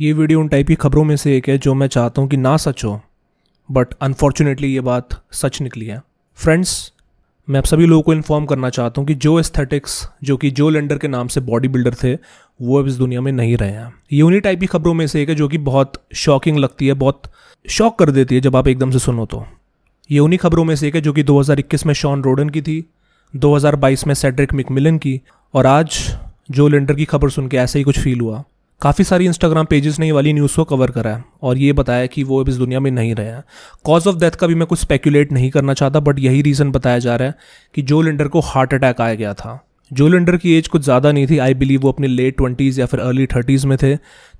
ये वीडियो उन टाइप की खबरों में से एक है जो मैं चाहता हूँ कि ना सच हो बट अनफॉर्चुनेटली ये बात सच निकली है फ्रेंड्स मैं आप सभी लोगों को इन्फॉर्म करना चाहता हूँ कि जो एस्थेटिक्स जो कि जो लेंडर के नाम से बॉडी बिल्डर थे वो अब इस दुनिया में नहीं रहे हैं ये उन्हीं टाइप की खबरों में से एक है जो कि बहुत शॉकिंग लगती है बहुत शॉक कर देती है जब आप एकदम से सुनो तो ये उन्हीं खबरों में से एक है जो कि 2021 में शॉन रोडन की थी 2022 में सेड्रिक मिकमिलन की और आज जो लेंडर की खबर सुन के ऐसा ही कुछ फील हुआ काफ़ी सारी इंस्टाग्राम पेजेस ने ये वाली न्यूज़ को कवर करा है और ये बताया कि वो अब इस दुनिया में नहीं रहे हैं कॉज ऑफ डेथ का भी मैं कुछ स्पेकुलेट नहीं करना चाहता बट यही रीज़न बताया जा रहा है कि जो लिंडर को हार्ट अटैक आया गया था जो लिंडर की एज कुछ ज़्यादा नहीं थी आई बिलीव वो अपने लेट ट्वेंटीज़ या फिर अर्ली थर्टीज़ में थे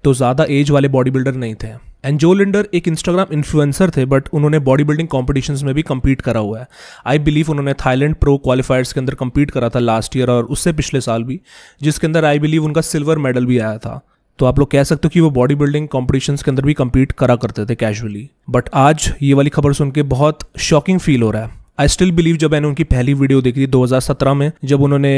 तो ज़्यादा एज वाले बॉडी बिल्डर नहीं थे एंड जो लिंडर एक इंस्टाग्राम इन्फ्लुएंसर थे बट उन्होंने बॉडी बिल्डिंग कॉम्पिटिशन में भी कम्पीट करा हुआ है आई बिलीव उन्होंने थाईलैंड प्रो क्वालिफायर्स के अंदर कम्पीट करा था लास्ट ईयर और उससे पिछले साल भी जिसके अंदर आई बिलीव उनका सिल्वर मेडल भी आया था तो आप लोग कह सकते हो कि वो बॉडी बिल्डिंग कॉम्पिटिशन के अंदर भी कम्पीट करा करते थे कैजुअली बट आज ये वाली खबर सुन के बहुत शॉकिंग फील हो रहा है आई स्टिल बिलीव जब मैंने उनकी पहली वीडियो देखी थी 2017 में जब उन्होंने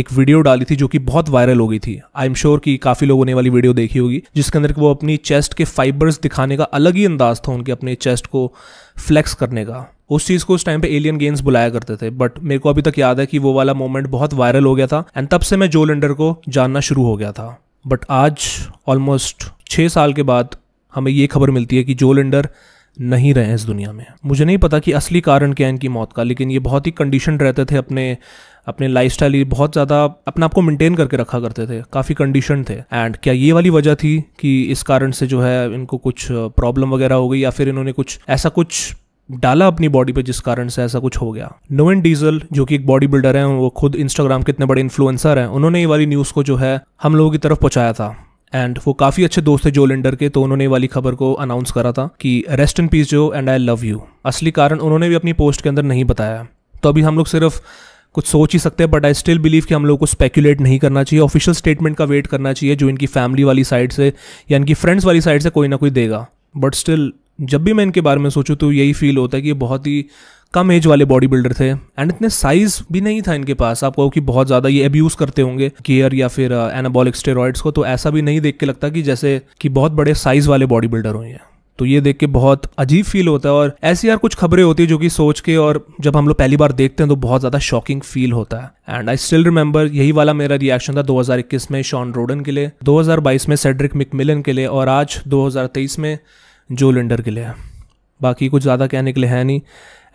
एक वीडियो डाली थी जो कि बहुत वायरल हो गई थी आई एम श्योर कि काफ़ी लोगों ने वाली वीडियो देखी होगी जिसके अंदर वो अपनी चेस्ट के फाइबर्स दिखाने का अलग ही अंदाज था उनके अपने चेस्ट को फ्लेक्स करने का उस चीज़ को उस टाइम पे एलियन गेम्स बुलाया करते थे बट मेरे को अभी तक याद है कि वो वाला मोमेंट बहुत वायरल हो गया था एंड तब से मैं लेंडर को जानना शुरू हो गया था बट आज ऑलमोस्ट छः साल के बाद हमें ये खबर मिलती है कि जो लिंडर नहीं रहे हैं इस दुनिया में मुझे नहीं पता कि असली कारण क्या है इनकी मौत का लेकिन ये बहुत ही कंडीशन रहते थे अपने अपने लाइफ स्टाइल बहुत ज़्यादा अपने आप को मेनटेन करके रखा करते थे काफ़ी कंडीशन थे एंड क्या ये वाली वजह थी कि इस कारण से जो है इनको कुछ प्रॉब्लम वगैरह हो गई या फिर इन्होंने कुछ ऐसा कुछ डाला अपनी बॉडी पे जिस कारण से ऐसा कुछ हो गया नोवन डीजल जो कि एक बॉडी बिल्डर है वो खुद इंस्टाग्राम के इतने बड़े इन्फ्लुएंसर हैं उन्होंने ये वाली न्यूज़ को जो है हम लोगों की तरफ पहुंचाया था एंड वो काफ़ी अच्छे दोस्त थे जो लिंडर के तो उन्होंने वाली खबर को अनाउंस करा था कि rest in peace Jo and I love you असली कारण उन्होंने भी अपनी पोस्ट के अंदर नहीं बताया तो अभी हम लोग सिर्फ कुछ सोच ही सकते हैं बट आई स्टिल बिलीव कि हम लोग को स्पेकुलेट नहीं करना चाहिए ऑफिशियल स्टेटमेंट का वेट करना चाहिए जो इनकी फैमिली वाली साइड से या इनकी फ्रेंड्स वाली साइड से कोई ना कोई देगा बट स्टिल जब भी मैं इनके बारे में सोचूँ तो यही फील होता है कि ये बहुत ही कम एज वाले बॉडी बिल्डर थे एंड इतने साइज भी नहीं था इनके पास आप कहो कि बहुत ज़्यादा ये अब्यूज़ करते होंगे गियर या फिर एनाबॉलिक uh, स्टेरॉइड्स को तो ऐसा भी नहीं देख के लगता कि जैसे कि बहुत बड़े साइज वाले बॉडी बिल्डर हुए हैं तो ये देख के बहुत अजीब फील होता है और ऐसी यार कुछ खबरें होती है जो कि सोच के और जब हम लोग पहली बार देखते हैं तो बहुत ज़्यादा शॉकिंग फील होता है एंड आई स्टिल रिमेंबर यही वाला मेरा रिएक्शन था 2021 में शॉन रोडन के लिए 2022 में सेड्रिक मिकमिलन के लिए और आज 2023 में जो लिंडर के लिए बाकी कुछ ज़्यादा कहने के लिए है नहीं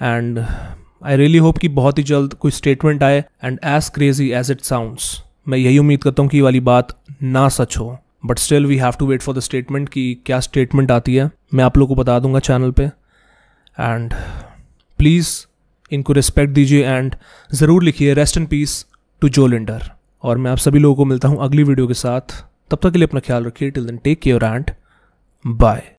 एंड आई रियली होप कि बहुत ही जल्द कोई स्टेटमेंट आए and as crazy as it sounds मैं यही उम्मीद करता हूँ कि ये वाली बात ना सच हो but still we have to wait for the statement कि क्या स्टेटमेंट आती है मैं आप लोग को बता दूंगा चैनल पे एंड प्लीज़ इनको रिस्पेक्ट दीजिए एंड ज़रूर लिखिए rest in peace to Jo Lindner और मैं आप सभी लोगों को मिलता हूँ अगली वीडियो के साथ तब तक के लिए अपना ख्याल रखिए till then take care and bye